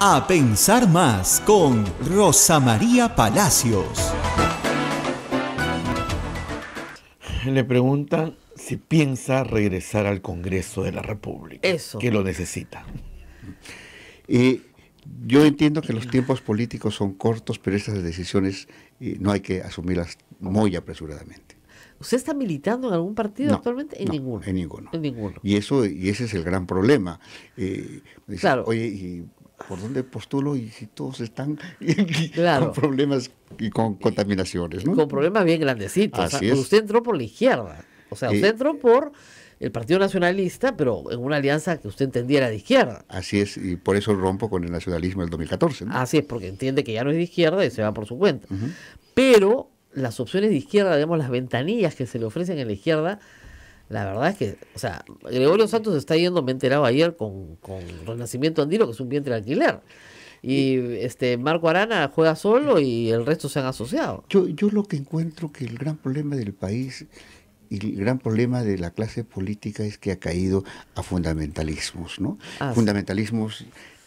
A Pensar Más con Rosa María Palacios. Le preguntan si piensa regresar al Congreso de la República. Eso. Que lo necesita. Y yo entiendo que los tiempos políticos son cortos, pero esas decisiones eh, no hay que asumirlas muy apresuradamente. ¿Usted está militando en algún partido actualmente? En ninguno. En ninguno. Y eso, y ese es el gran problema. Eh, claro. Oye, por dónde postulo y si todos están con problemas y con contaminaciones. ¿no? Con problemas bien grandecitos. Usted entró por la izquierda. O sea, eh, usted entró por el Partido Nacionalista, pero en una alianza que usted entendía era de izquierda. Así es, y por eso rompo con el nacionalismo del 2014. Así es, porque entiende que ya no es de izquierda y se va por su cuenta. Pero las opciones de izquierda, digamos, las ventanillas que se le ofrecen en la izquierda, la verdad es que, o sea, Gregorio Santos está yendo, me enterado ayer, con, con Renacimiento Andino, que es un vientre alquiler. Y, este Marco Arana juega solo y el resto se han asociado. Yo, yo lo que encuentro que el gran problema del país y el gran problema de la clase política es que ha caído a fundamentalismos, ¿no? Ah, fundamentalismos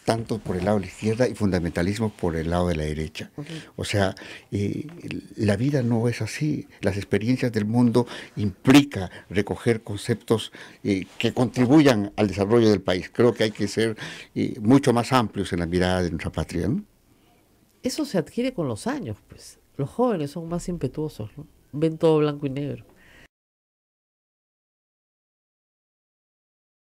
tanto por el lado de la izquierda y fundamentalismo por el lado de la derecha. O sea, eh, la vida no es así. Las experiencias del mundo implica recoger conceptos eh, que contribuyan al desarrollo del país. Creo que hay que ser eh, mucho más amplios en la mirada de nuestra patria. Eso se adquiere con los años, pues. Los jóvenes son más impetuosos, ven todo blanco y negro.